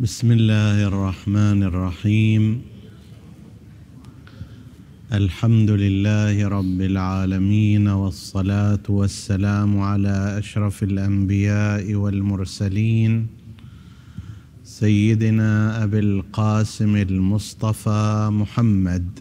بسم الله الرحمن الرحيم الحمد لله رب العالمين والصلاه والسلام على اشرف الانبياء والمرسلين سيدنا ابي القاسم المصطفى محمد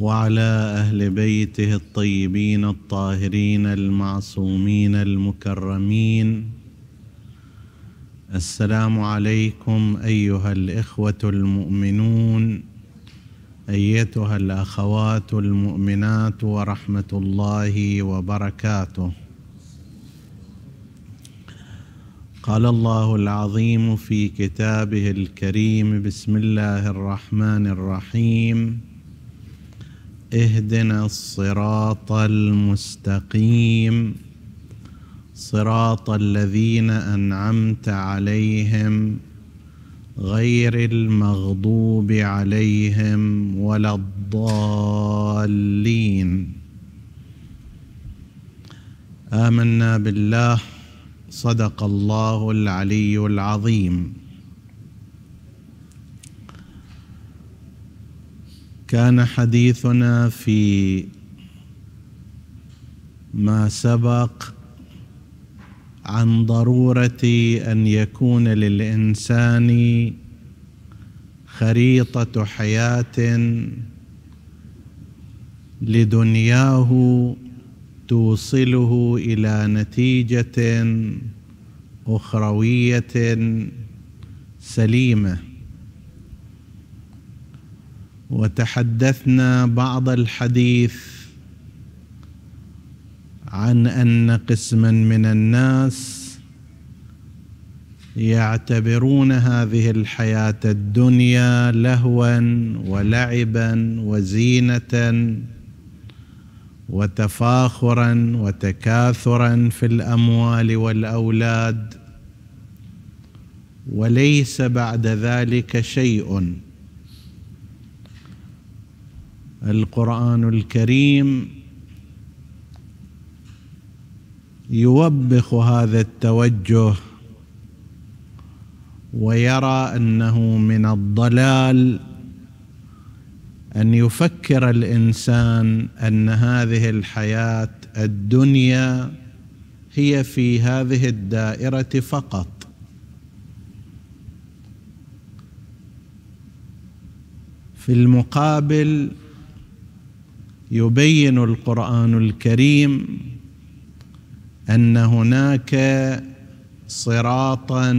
وعلى اهل بيته الطيبين الطاهرين المعصومين المكرمين السلام عليكم ايها الاخوه المؤمنون ايتها الاخوات المؤمنات ورحمه الله وبركاته قال الله العظيم في كتابه الكريم بسم الله الرحمن الرحيم اهدنا الصراط المستقيم صراط الذين انعمت عليهم غير المغضوب عليهم ولا الضالين امنا بالله صدق الله العلي العظيم كان حديثنا في ما سبق عن ضروره ان يكون للانسان خريطه حياه لدنياه توصله الى نتيجه اخرويه سليمه وتحدثنا بعض الحديث عن ان قسما من الناس يعتبرون هذه الحياه الدنيا لهوا ولعبا وزينه وتفاخرا وتكاثرا في الاموال والاولاد وليس بعد ذلك شيء القران الكريم يوبخ هذا التوجه ويرى انه من الضلال ان يفكر الانسان ان هذه الحياه الدنيا هي في هذه الدائره فقط في المقابل يبين القران الكريم ان هناك صراطا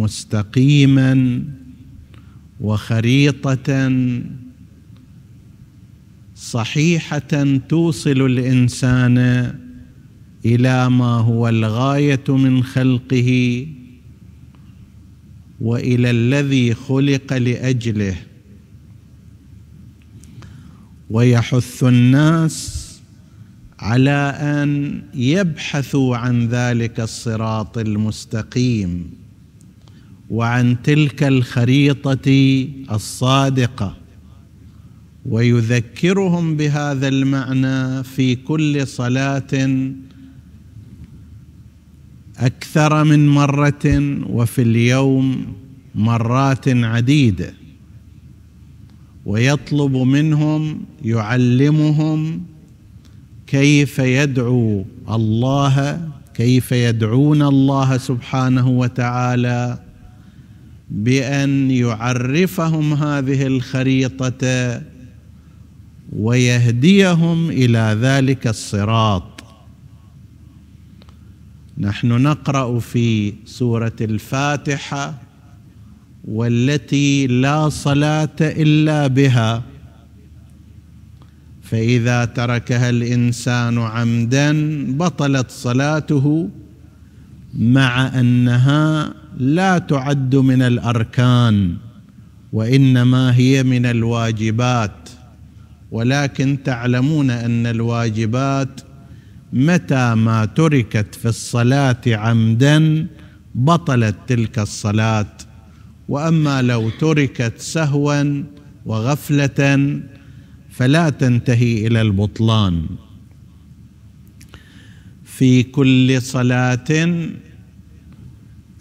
مستقيما وخريطه صحيحه توصل الانسان الى ما هو الغايه من خلقه والى الذي خلق لاجله ويحث الناس على ان يبحثوا عن ذلك الصراط المستقيم وعن تلك الخريطه الصادقه ويذكرهم بهذا المعنى في كل صلاه اكثر من مره وفي اليوم مرات عديده ويطلب منهم يعلمهم كيف يدعو الله كيف يدعون الله سبحانه وتعالى بان يعرفهم هذه الخريطه ويهديهم الى ذلك الصراط نحن نقرا في سوره الفاتحه والتي لا صلاه الا بها فاذا تركها الانسان عمدا بطلت صلاته مع انها لا تعد من الاركان وانما هي من الواجبات ولكن تعلمون ان الواجبات متى ما تركت في الصلاه عمدا بطلت تلك الصلاه واما لو تركت سهوا وغفله فلا تنتهي الى البطلان في كل صلاه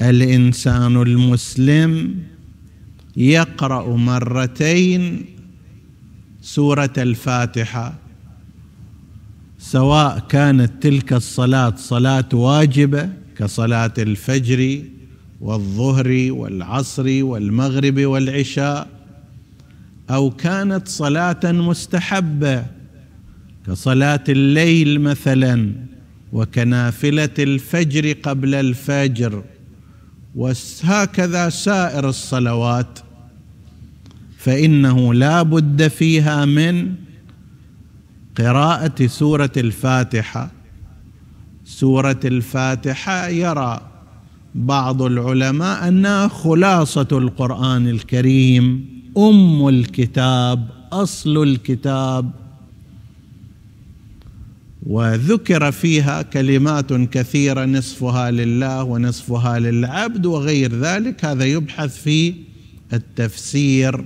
الانسان المسلم يقرا مرتين سوره الفاتحه سواء كانت تلك الصلاه صلاه واجبه كصلاه الفجر والظهر والعصر والمغرب والعشاء او كانت صلاه مستحبه كصلاه الليل مثلا وكنافله الفجر قبل الفجر وهكذا سائر الصلوات فانه لا بد فيها من قراءه سوره الفاتحه سوره الفاتحه يرى بعض العلماء انها خلاصه القران الكريم ام الكتاب اصل الكتاب وذكر فيها كلمات كثيره نصفها لله ونصفها للعبد وغير ذلك هذا يبحث في التفسير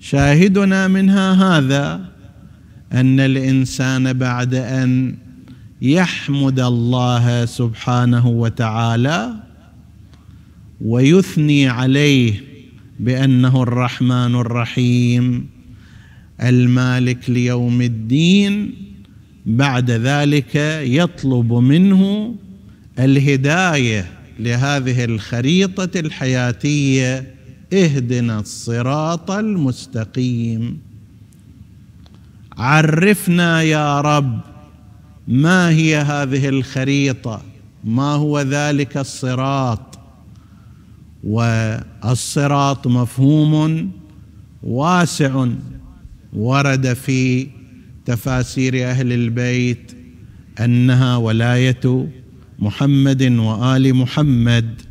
شاهدنا منها هذا ان الانسان بعد ان يحمد الله سبحانه وتعالى ويثني عليه بانه الرحمن الرحيم المالك ليوم الدين بعد ذلك يطلب منه الهدايه لهذه الخريطه الحياتيه اهدنا الصراط المستقيم عرفنا يا رب ما هي هذه الخريطه ما هو ذلك الصراط والصراط مفهوم واسع ورد في تفاسير اهل البيت انها ولايه محمد وال محمد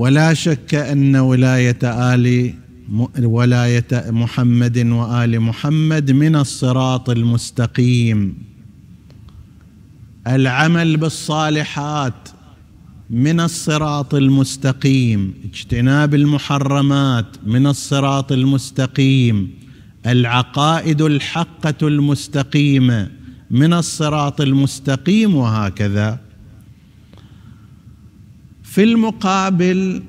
ولا شك ان ولايه ال ولايه محمد وال محمد من الصراط المستقيم العمل بالصالحات من الصراط المستقيم اجتناب المحرمات من الصراط المستقيم العقائد الحقه المستقيمه من الصراط المستقيم وهكذا في المقابل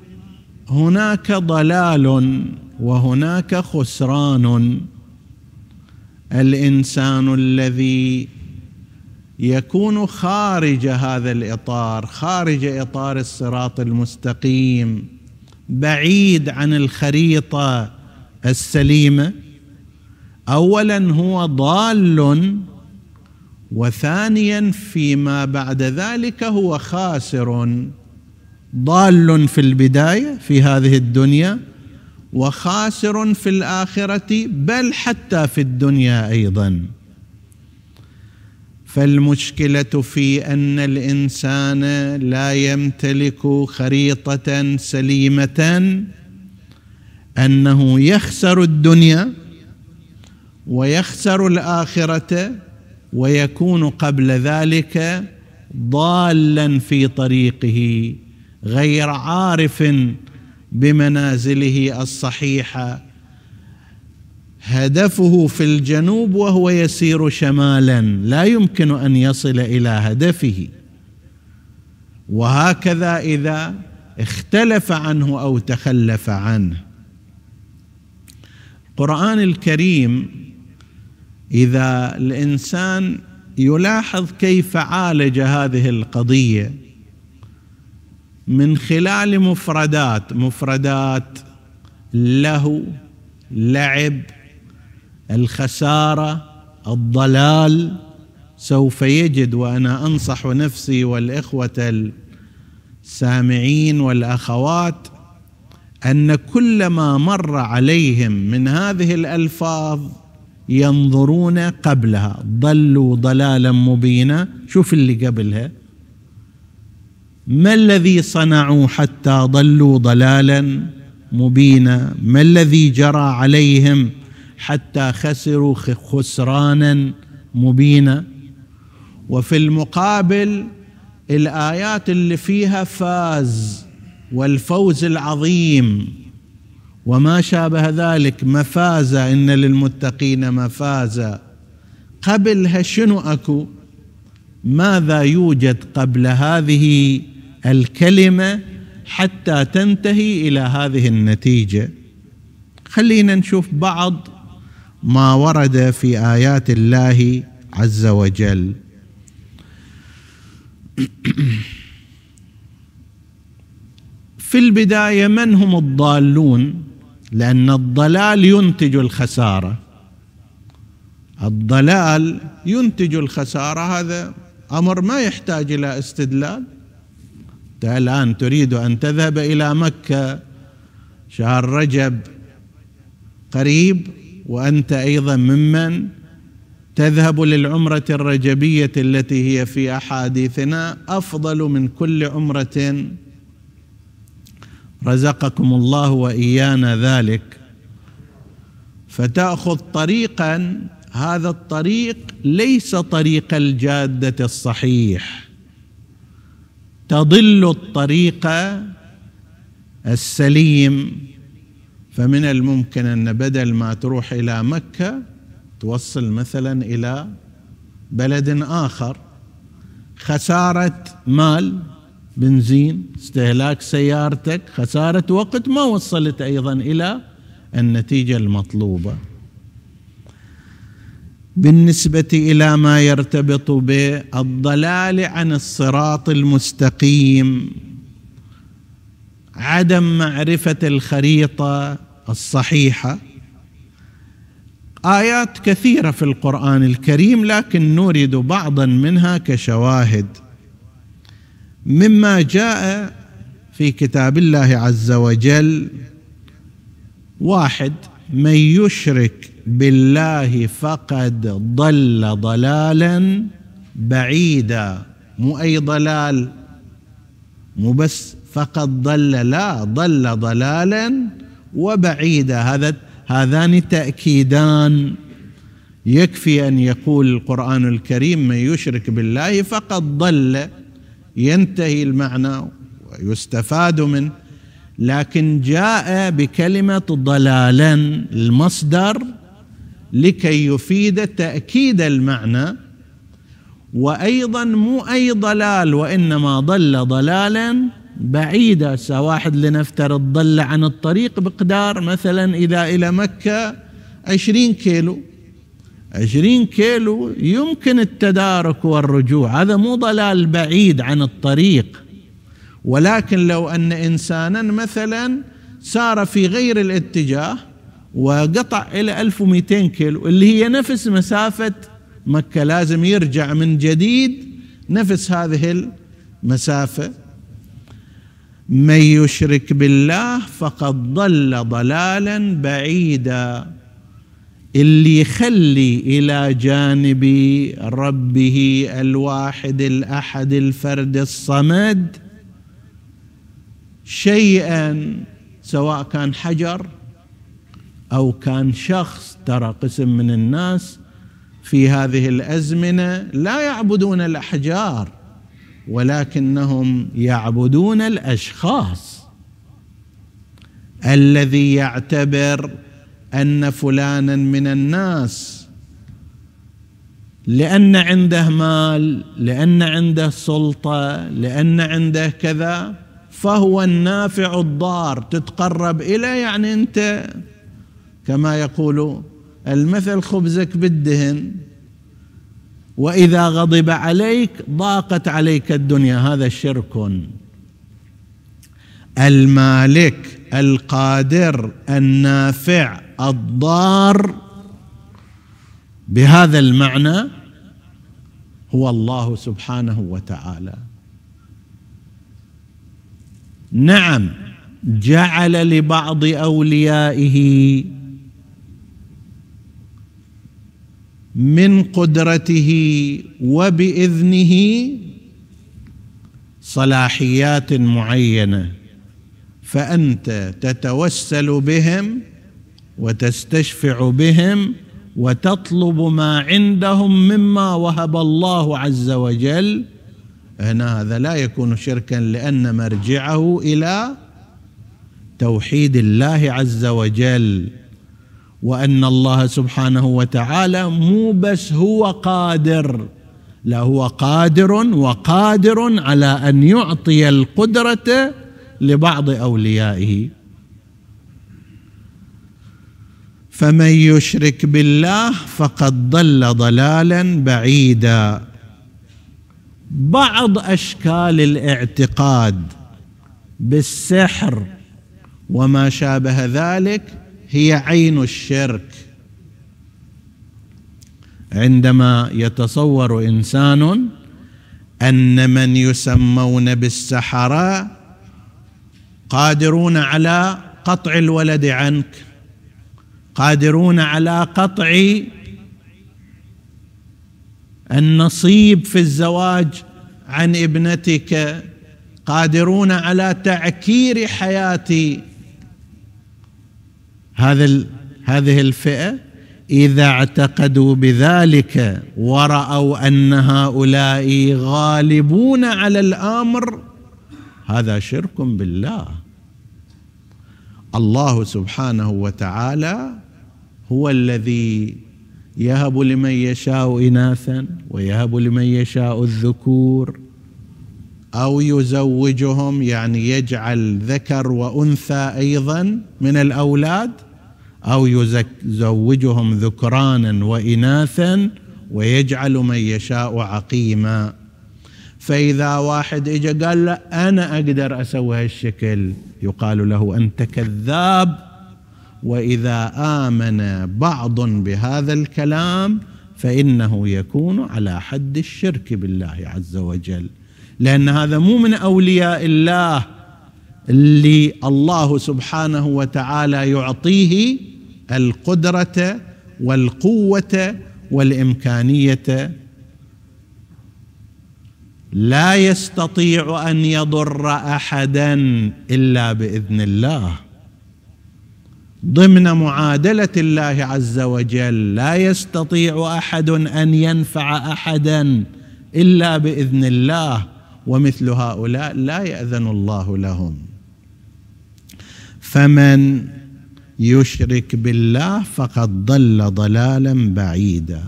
هناك ضلال وهناك خسران الانسان الذي يكون خارج هذا الاطار خارج اطار الصراط المستقيم بعيد عن الخريطه السليمه اولا هو ضال وثانيا فيما بعد ذلك هو خاسر ضال في البدايه في هذه الدنيا وخاسر في الاخره بل حتى في الدنيا ايضا فالمشكله في ان الانسان لا يمتلك خريطه سليمه انه يخسر الدنيا ويخسر الاخره ويكون قبل ذلك ضالا في طريقه غير عارف بمنازله الصحيحه هدفه في الجنوب وهو يسير شمالا لا يمكن ان يصل الى هدفه وهكذا اذا اختلف عنه او تخلف عنه القران الكريم اذا الانسان يلاحظ كيف عالج هذه القضيه من خلال مفردات مفردات لهو لعب الخساره الضلال سوف يجد وانا انصح نفسي والاخوه السامعين والاخوات ان كل ما مر عليهم من هذه الالفاظ ينظرون قبلها ضلوا ضلالا مبينا شوف اللي قبلها ما الذي صنعوا حتى ضلوا ضلالا مبينا ما الذي جرى عليهم حتى خسروا خسرانا مبينا وفي المقابل الايات اللي فيها فاز والفوز العظيم وما شابه ذلك مفازة إن للمتقين مفازة قبلها شنو أكو ماذا يوجد قبل هذه الكلمه حتى تنتهي الى هذه النتيجه خلينا نشوف بعض ما ورد في ايات الله عز وجل في البدايه من هم الضالون لان الضلال ينتج الخساره الضلال ينتج الخساره هذا امر ما يحتاج الى استدلال أنت الآن تريد أن تذهب إلى مكة شهر رجب قريب وأنت أيضا ممن تذهب للعمرة الرجبية التي هي في أحاديثنا أفضل من كل عمرة رزقكم الله وإيانا ذلك فتأخذ طريقا هذا الطريق ليس طريق الجادة الصحيح تضل الطريق السليم فمن الممكن ان بدل ما تروح الى مكه توصل مثلا الى بلد اخر خساره مال بنزين استهلاك سيارتك خساره وقت ما وصلت ايضا الى النتيجه المطلوبه بالنسبه الى ما يرتبط بالضلال عن الصراط المستقيم عدم معرفه الخريطه الصحيحه ايات كثيره في القران الكريم لكن نورد بعضا منها كشواهد مما جاء في كتاب الله عز وجل واحد من يشرك بالله فقد ضل ضلالا بعيدا مو أي ضلال مو بس فقد ضل لا ضل ضلالا وبعيدا هذا هذان تأكيدان يكفي أن يقول القرآن الكريم من يشرك بالله فقد ضل ينتهي المعنى ويستفاد منه لكن جاء بكلمة ضلالا المصدر لكي يفيد تأكيد المعنى وأيضا مو أي ضلال وإنما ضل ضلالا بعيدا واحد لنفترض ضل عن الطريق بقدار مثلا إذا إلى مكة عشرين كيلو عشرين كيلو يمكن التدارك والرجوع هذا مو ضلال بعيد عن الطريق ولكن لو أن إنسانا مثلا سار في غير الاتجاه وقطع إلى 1200 كيلو اللي هي نفس مسافة مكة لازم يرجع من جديد نفس هذه المسافة من يشرك بالله فقد ضل ضلالا بعيدا اللي يخلي إلى جانب ربه الواحد الأحد الفرد الصمد شيئا سواء كان حجر او كان شخص ترى قسم من الناس في هذه الازمنه لا يعبدون الاحجار ولكنهم يعبدون الاشخاص الذي يعتبر ان فلانا من الناس لان عنده مال لان عنده سلطه لان عنده كذا فهو النافع الضار تتقرب اليه يعني انت كما يقول المثل خبزك بالدهن واذا غضب عليك ضاقت عليك الدنيا هذا شرك المالك القادر النافع الضار بهذا المعنى هو الله سبحانه وتعالى نعم جعل لبعض اوليائه من قدرته وباذنه صلاحيات معينه فانت تتوسل بهم وتستشفع بهم وتطلب ما عندهم مما وهب الله عز وجل هنا هذا لا يكون شركا لان مرجعه الى توحيد الله عز وجل وان الله سبحانه وتعالى مو بس هو قادر لا هو قادر وقادر على ان يعطي القدره لبعض اوليائه فمن يشرك بالله فقد ضل ضلالا بعيدا بعض اشكال الاعتقاد بالسحر وما شابه ذلك هي عين الشرك عندما يتصور انسان ان من يسمون بالسحره قادرون على قطع الولد عنك قادرون على قطع النصيب في الزواج عن ابنتك قادرون على تعكير حياه هذا هذه الفئه اذا اعتقدوا بذلك وراوا ان هؤلاء غالبون على الامر هذا شرك بالله الله سبحانه وتعالى هو الذي يهب لمن يشاء اناثا ويهب لمن يشاء الذكور او يزوجهم يعني يجعل ذكر وانثى ايضا من الاولاد أو يزوجهم ذكرانا وإناثا ويجعل من يشاء عقيما فإذا واحد إجا قال لا أنا أقدر أسوي هالشكل يقال له أنت كذاب وإذا آمن بعض بهذا الكلام فإنه يكون على حد الشرك بالله عز وجل لأن هذا مو من أولياء الله اللي الله سبحانه وتعالى يعطيه القدره والقوه والامكانيه لا يستطيع ان يضر احدا الا باذن الله ضمن معادله الله عز وجل لا يستطيع احد ان ينفع احدا الا باذن الله ومثل هؤلاء لا ياذن الله لهم فمن يشرك بالله فقد ضل ضلالا بعيدا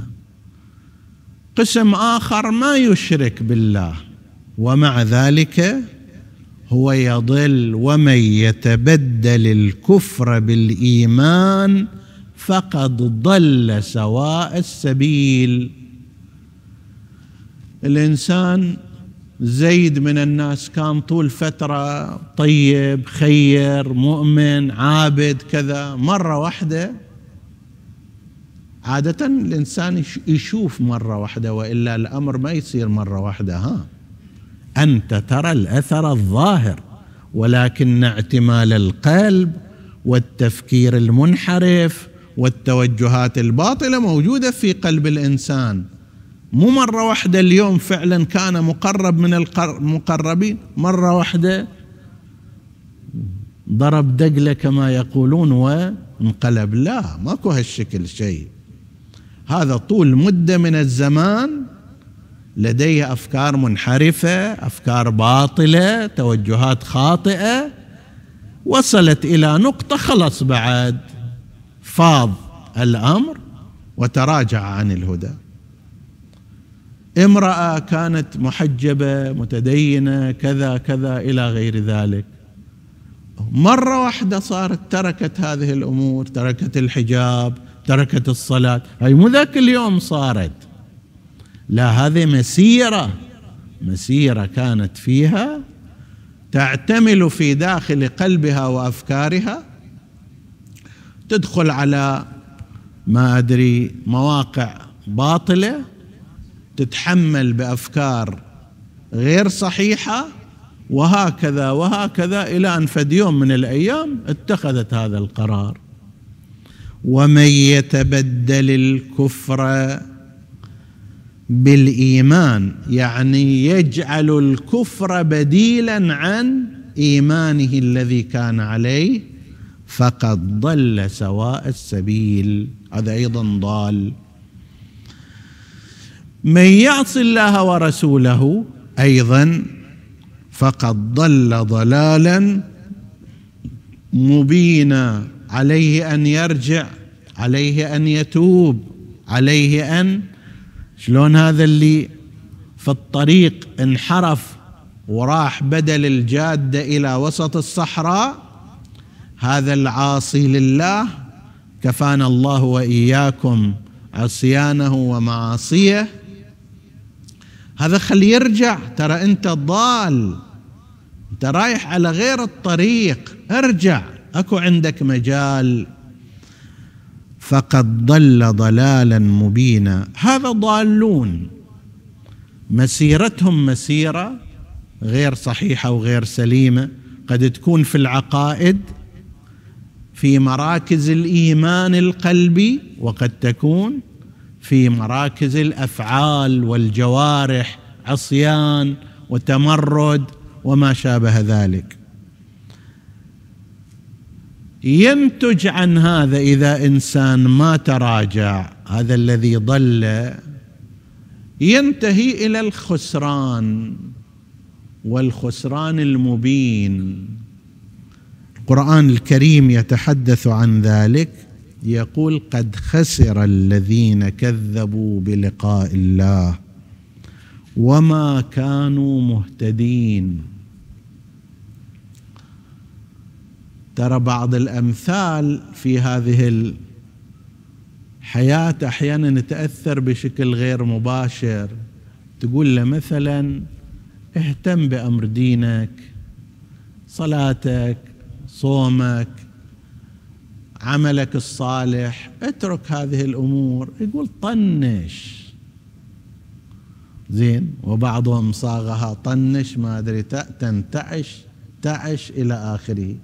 قسم اخر ما يشرك بالله ومع ذلك هو يضل ومن يتبدل الكفر بالايمان فقد ضل سواء السبيل الانسان زيد من الناس كان طول فترة طيب خير مؤمن عابد كذا مرة واحدة عادة الإنسان يشوف مرة واحدة وإلا الأمر ما يصير مرة واحدة ها أنت ترى الأثر الظاهر ولكن اعتمال القلب والتفكير المنحرف والتوجهات الباطلة موجودة في قلب الإنسان مو مرة واحدة اليوم فعلا كان مقرب من المقربين مرة واحدة ضرب دقله كما يقولون وانقلب لا ماكو هالشكل شيء هذا طول مده من الزمان لديه افكار منحرفه افكار باطله توجهات خاطئه وصلت الى نقطه خلص بعد فاض الامر وتراجع عن الهدى امرأة كانت محجبة متدينة كذا كذا إلى غير ذلك مرة واحدة صارت تركت هذه الأمور تركت الحجاب تركت الصلاة هي مو ذاك اليوم صارت لا هذه مسيرة مسيرة كانت فيها تعتمل في داخل قلبها وأفكارها تدخل على ما أدري مواقع باطلة تتحمل بافكار غير صحيحه وهكذا وهكذا الى ان فد يوم من الايام اتخذت هذا القرار ومن يتبدل الكفر بالايمان يعني يجعل الكفر بديلا عن ايمانه الذي كان عليه فقد ضل سواء السبيل هذا ايضا ضال من يعص الله ورسوله ايضا فقد ضل ضلالا مبينا عليه ان يرجع عليه ان يتوب عليه ان شلون هذا اللي في الطريق انحرف وراح بدل الجاده الى وسط الصحراء هذا العاصي لله كفانا الله واياكم عصيانه ومعاصيه هذا خليه يرجع ترى انت ضال انت رايح على غير الطريق ارجع اكو عندك مجال فقد ضل ضلالا مبينا هذا ضالون مسيرتهم مسيره غير صحيحه وغير سليمه قد تكون في العقائد في مراكز الايمان القلبي وقد تكون في مراكز الافعال والجوارح عصيان وتمرد وما شابه ذلك ينتج عن هذا اذا انسان ما تراجع هذا الذي ضل ينتهي الى الخسران والخسران المبين القران الكريم يتحدث عن ذلك يقول قد خسر الذين كذبوا بلقاء الله وما كانوا مهتدين ترى بعض الامثال في هذه الحياه احيانا نتاثر بشكل غير مباشر تقول له مثلا اهتم بامر دينك صلاتك صومك عملك الصالح اترك هذه الامور يقول طنش زين وبعضهم صاغها طنش ما ادري تنتعش تعش الى اخره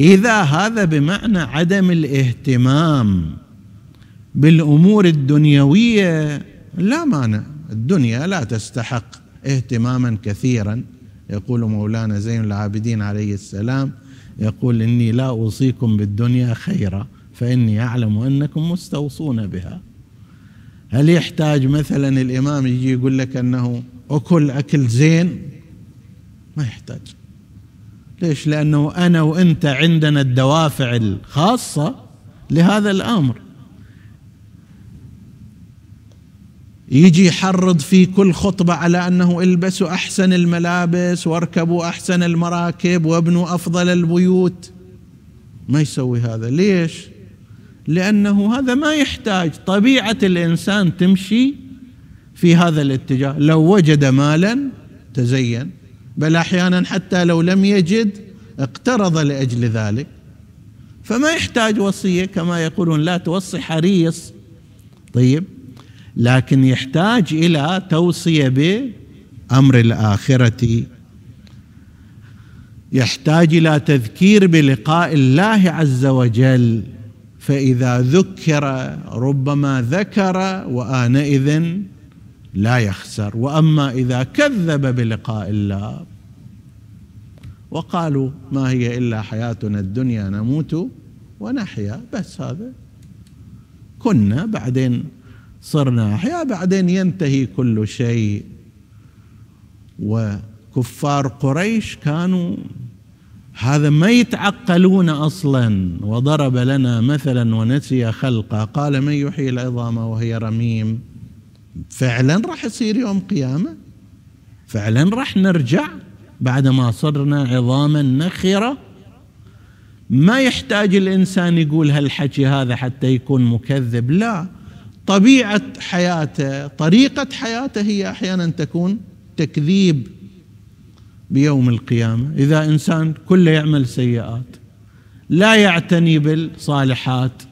اذا هذا بمعنى عدم الاهتمام بالامور الدنيويه لا مانع الدنيا لا تستحق اهتماما كثيرا يقول مولانا زين العابدين عليه السلام يقول إني لا أوصيكم بالدنيا خيرا فإني أعلم أنكم مستوصون بها هل يحتاج مثلا الإمام يجي يقول لك أنه أكل أكل زين ما يحتاج ليش لأنه أنا وأنت عندنا الدوافع الخاصة لهذا الأمر يجي يحرض في كل خطبة على أنه البسوا أحسن الملابس واركبوا أحسن المراكب وابنوا أفضل البيوت ما يسوي هذا ليش؟ لأنه هذا ما يحتاج طبيعة الإنسان تمشي في هذا الاتجاه لو وجد مالا تزين بل أحيانا حتى لو لم يجد اقترض لأجل ذلك فما يحتاج وصية كما يقولون لا توصي حريص طيب لكن يحتاج الى توصيه بامر الاخره يحتاج الى تذكير بلقاء الله عز وجل فاذا ذكر ربما ذكر وانئذ لا يخسر واما اذا كذب بلقاء الله وقالوا ما هي الا حياتنا الدنيا نموت ونحيا بس هذا كنا بعدين صرنا أحياء بعدين ينتهي كل شيء وكفار قريش كانوا هذا ما يتعقلون اصلا وضرب لنا مثلا ونسي خلقه قال من يحيي العظام وهي رميم فعلا راح يصير يوم قيامه فعلا راح نرجع بعد ما صرنا عظاما نخره ما يحتاج الانسان يقول هالحكي هذا حتى يكون مكذب لا طبيعه حياته طريقه حياته هي احيانا تكون تكذيب بيوم القيامه اذا انسان كله يعمل سيئات لا يعتني بالصالحات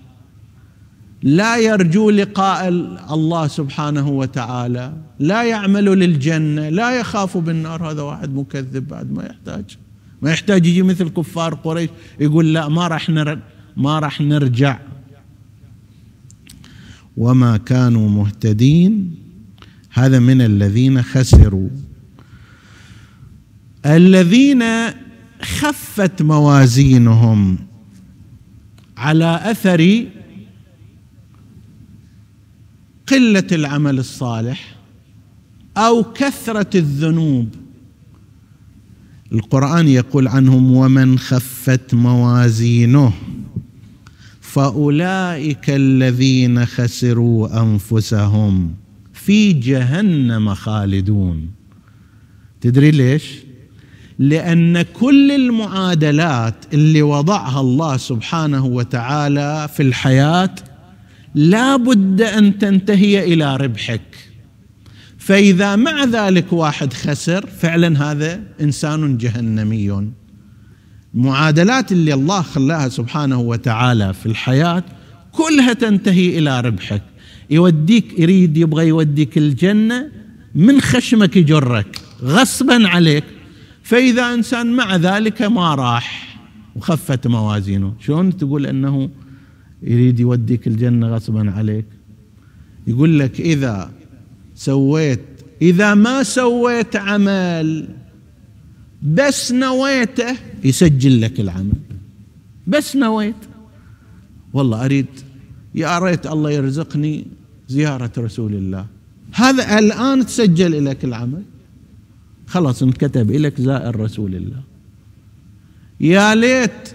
لا يرجو لقاء الله سبحانه وتعالى لا يعمل للجنه لا يخاف بالنار هذا واحد مكذب بعد ما يحتاج ما يحتاج يجي مثل كفار قريش يقول لا ما راح نر ما راح نرجع وما كانوا مهتدين هذا من الذين خسروا الذين خفت موازينهم على اثر قله العمل الصالح او كثره الذنوب القران يقول عنهم ومن خفت موازينه فاولئك الذين خسروا انفسهم في جهنم خالدون تدري ليش لان كل المعادلات اللي وضعها الله سبحانه وتعالى في الحياه لا بد ان تنتهي الى ربحك فاذا مع ذلك واحد خسر فعلا هذا انسان جهنمي المعادلات اللي الله خلاها سبحانه وتعالى في الحياة كلها تنتهي إلى ربحك يوديك يريد يبغى يوديك الجنة من خشمك يجرك غصبا عليك فإذا إنسان مع ذلك ما راح وخفت موازينه شلون تقول أنه يريد يوديك الجنة غصبا عليك يقول لك إذا سويت إذا ما سويت عمل بس نويته يسجل لك العمل بس نويت والله اريد يا ريت الله يرزقني زياره رسول الله هذا الان تسجل لك العمل خلاص انكتب لك زائر رسول الله يا ليت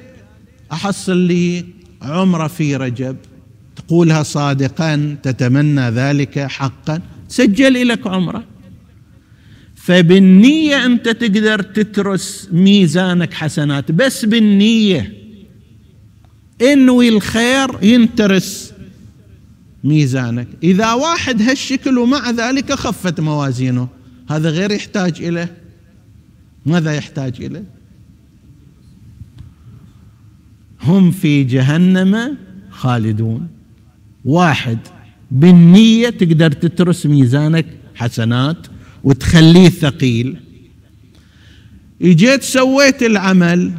احصل لي عمره في رجب تقولها صادقا تتمنى ذلك حقا سجل لك عمره فبالنية أنت تقدر تترس ميزانك حسنات بس بالنية انوي الخير ينترس ميزانك إذا واحد هالشكل ومع ذلك خفت موازينه هذا غير يحتاج إليه ماذا يحتاج إليه هم في جهنم خالدون واحد بالنية تقدر تترس ميزانك حسنات وتخليه ثقيل اجيت سويت العمل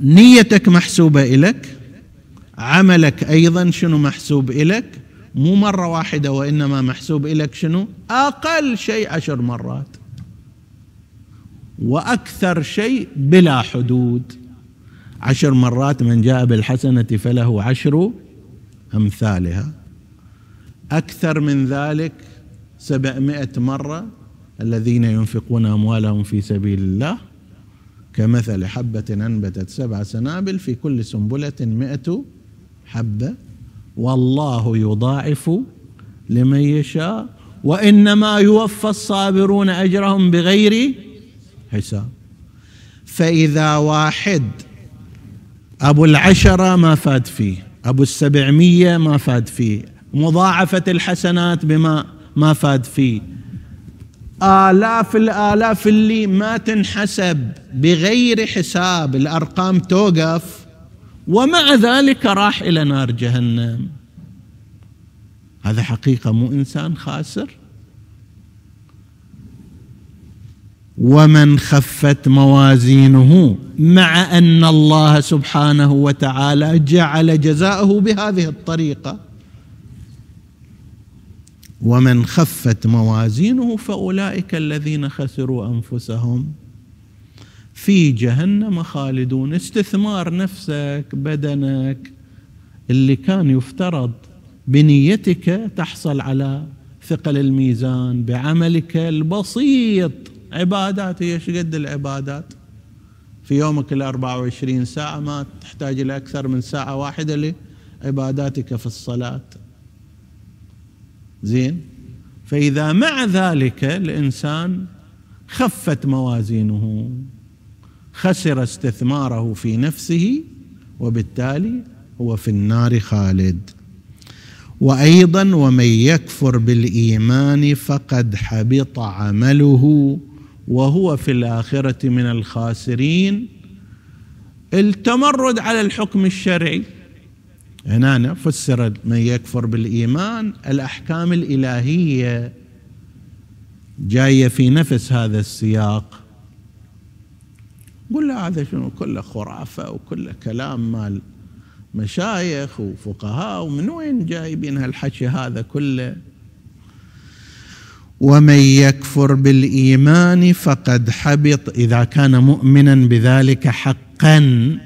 نيتك محسوبة إلك عملك أيضا شنو محسوب إلك مو مرة واحدة وإنما محسوب إلك شنو أقل شيء عشر مرات وأكثر شيء بلا حدود عشر مرات من جاء بالحسنة فله عشر أمثالها أكثر من ذلك سبعمائة مرة الذين ينفقون أموالهم في سبيل الله كمثل حبة أنبتت سبع سنابل في كل سنبلة مئة حبة والله يضاعف لمن يشاء وإنما يوفى الصابرون أجرهم بغير حساب فإذا واحد أبو العشرة ما فاد فيه أبو السبعمية ما فاد فيه مضاعفة الحسنات بما ما فاد فيه آلاف الآلاف اللي ما تنحسب بغير حساب الأرقام توقف ومع ذلك راح إلى نار جهنم هذا حقيقة مو إنسان خاسر ومن خفت موازينه مع ان الله سبحانه وتعالى جعل جزاءه بهذه الطريقه ومن خفت موازينه فاولئك الذين خسروا انفسهم في جهنم خالدون استثمار نفسك بدنك اللي كان يفترض بنيتك تحصل على ثقل الميزان بعملك البسيط عبادات هي قد العبادات في يومك ال 24 ساعة ما تحتاج إلى أكثر من ساعة واحدة لعباداتك في الصلاة زين فإذا مع ذلك الإنسان خفت موازينه خسر استثماره في نفسه وبالتالي هو في النار خالد وايضا ومن يكفر بالايمان فقد حبط عمله وهو في الاخره من الخاسرين التمرد على الحكم الشرعي هنا فسر من يكفر بالإيمان الأحكام الإلهية جاية في نفس هذا السياق قل له هذا شنو كله خرافة وكله كلام مال مشايخ وفقهاء ومن وين جايبين هالحكي هذا كله ومن يكفر بالايمان فقد حبط اذا كان مؤمنا بذلك حقا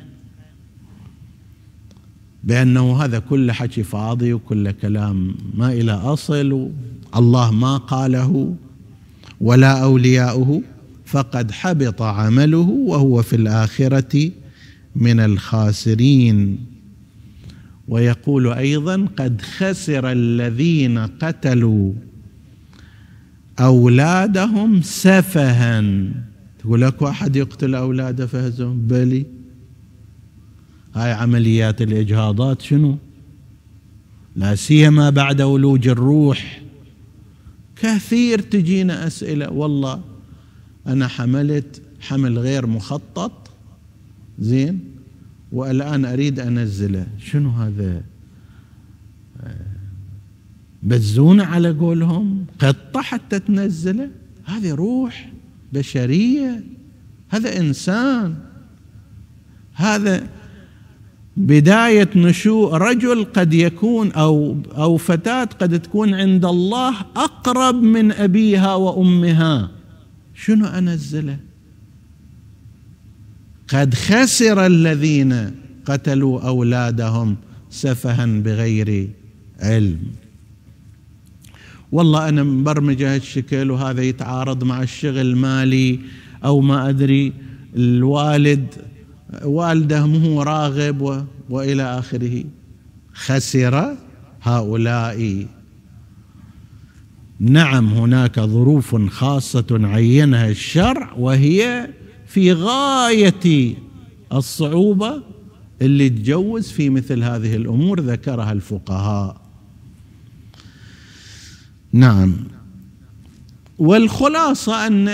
بأنه هذا كل حكي فاضي وكل كلام ما إلى أصل الله ما قاله ولا أولياؤه فقد حبط عمله وهو في الآخرة من الخاسرين ويقول أيضا قد خسر الذين قتلوا أولادهم سفها تقول لك واحد يقتل أولاده فهزهم بلي هاي عمليات الإجهاضات شنو لا سيما بعد ولوج الروح كثير تجينا أسئلة والله أنا حملت حمل غير مخطط زين والآن أريد أنزله شنو هذا آه، بزونة على قولهم قطة حتى تنزله هذه روح بشرية هذا إنسان هذا بداية نشوء رجل قد يكون أو, أو فتاة قد تكون عند الله أقرب من أبيها وأمها شنو أنزله قد خسر الذين قتلوا أولادهم سفها بغير علم والله أنا مبرمجة هالشكل وهذا يتعارض مع الشغل مالي أو ما أدري الوالد والده مو راغب و... والى اخره خسر هؤلاء نعم هناك ظروف خاصه عينها الشرع وهي في غايه الصعوبه اللي تجوز في مثل هذه الامور ذكرها الفقهاء نعم والخلاصه ان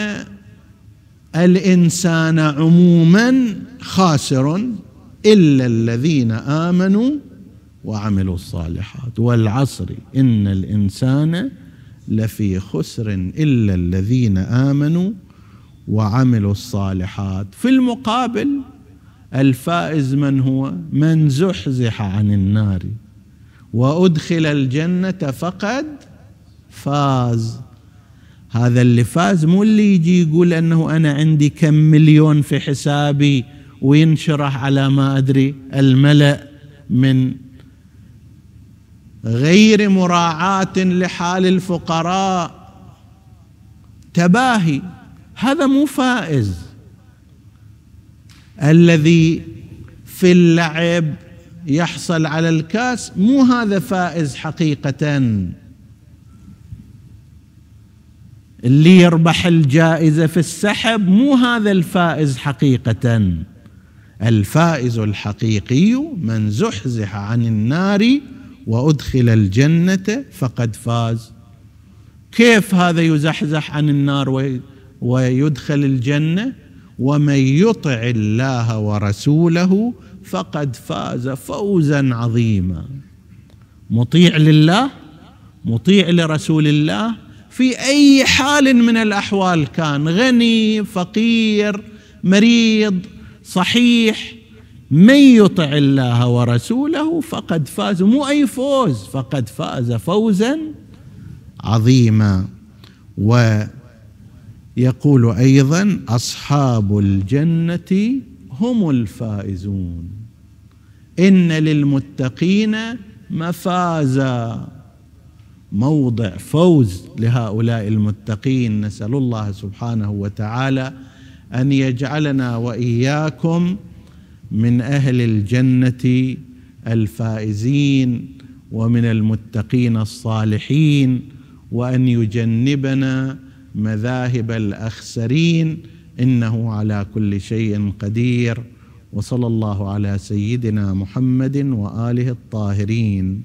الانسان عموما خاسر الا الذين امنوا وعملوا الصالحات والعصر ان الانسان لفي خسر الا الذين امنوا وعملوا الصالحات في المقابل الفائز من هو من زحزح عن النار وادخل الجنه فقد فاز هذا اللي فاز مو اللي يجي يقول انه انا عندي كم مليون في حسابي وينشرح على ما ادري الملا من غير مراعاه لحال الفقراء تباهي هذا مو فائز الذي في اللعب يحصل على الكاس مو هذا فائز حقيقه اللي يربح الجائزه في السحب مو هذا الفائز حقيقه الفائز الحقيقي من زحزح عن النار وادخل الجنه فقد فاز كيف هذا يزحزح عن النار ويدخل الجنه ومن يطع الله ورسوله فقد فاز فوزا عظيما مطيع لله مطيع لرسول الله في اي حال من الاحوال كان غني فقير مريض صحيح من يطع الله ورسوله فقد فاز مو اي فوز فقد فاز فوزا عظيما ويقول ايضا اصحاب الجنه هم الفائزون ان للمتقين مفازا موضع فوز لهؤلاء المتقين نسال الله سبحانه وتعالى ان يجعلنا واياكم من اهل الجنه الفائزين ومن المتقين الصالحين وان يجنبنا مذاهب الاخسرين انه على كل شيء قدير وصلى الله على سيدنا محمد واله الطاهرين